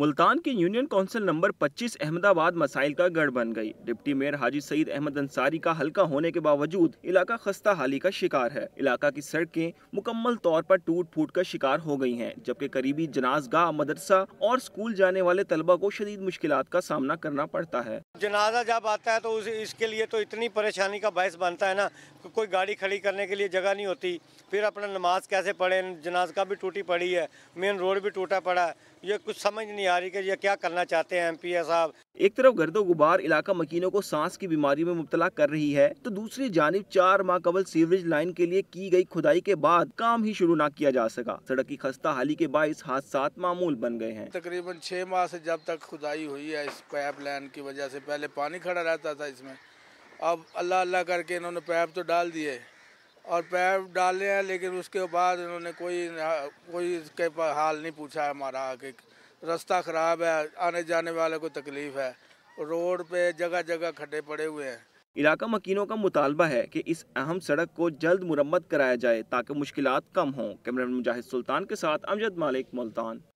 ملتان کی union council number پچیس احمد آباد مسائل کا گڑھ بن گئی ڈپٹی میئر حاجی سعید احمد انصاری کا ہلکا ہونے کے باوجود علاقہ خستہ حالی کا شکار ہے علاقہ کی سڑکیں مکمل طور پر ٹوٹ پھوٹ کا شکار ہو گئی ہیں جبکہ قریبی جناز گاہ مدرسہ اور اسکول جانے والے طلبہ کو شدید مشکلات کا سامنا کرنا پڑتا ہے جنازہ جب آتا ہے تو اس کے لیے تو اتنی پریشانی کا باعث بنتا ہے نا کوئی گاڑی کھڑی کرنے کے لیے جگہ نہیں ہوتی پھر اپنا نماز کیسے پڑھے جناز گاہ بھی ٹوٹی پڑی ہے مین روڈ بھی ٹوٹا پڑا ہے یہ کچھ سمجھ نہیں نہیں کہ یہ کیا کرنا چاہتے ہیں ایم پی اے صاحب ایک طرف گرد و غبار علاقہ مکینوں کو سانس کی بیماری میں مبتلا کر رہی ہے تو دوسری جانب چار ماہ قبل سیوریج لائن کے کے لیے کی گئی بعد کام ہی شروع نہ کیا جا سکا سڑک کی خستہ حالی کے باعث حادثات معمول بن گئے ہیں تقریباً چھ ماہ سے جب تک کھدائی ہوئی ہے اس پیپ لائن کی وجہ سے پہلے پانی کھڑا رہتا تھا اس میں اب اللہ اللہ کر کے انہوں نے پیپ تو ڈال دیے اور پیپ ڈالے ہیں لیکن اس کے بعد انہوں نے کوئی کوئی حال نہیں پوچھا ہمارا رستہ خراب ہے آنے جانے والے کو تکلیف ہے روڈ پہ جگہ جگہ کھڈے پڑے ہوئے ہیں علاقہ مکینوں کا مطالبہ ہے کہ اس اہم سڑک کو جلد مرمت کرایا جائے تاکہ مشکلات کم ہوں کیمرہ مجاہد سلطان کے ساتھ امجد مالک ملتان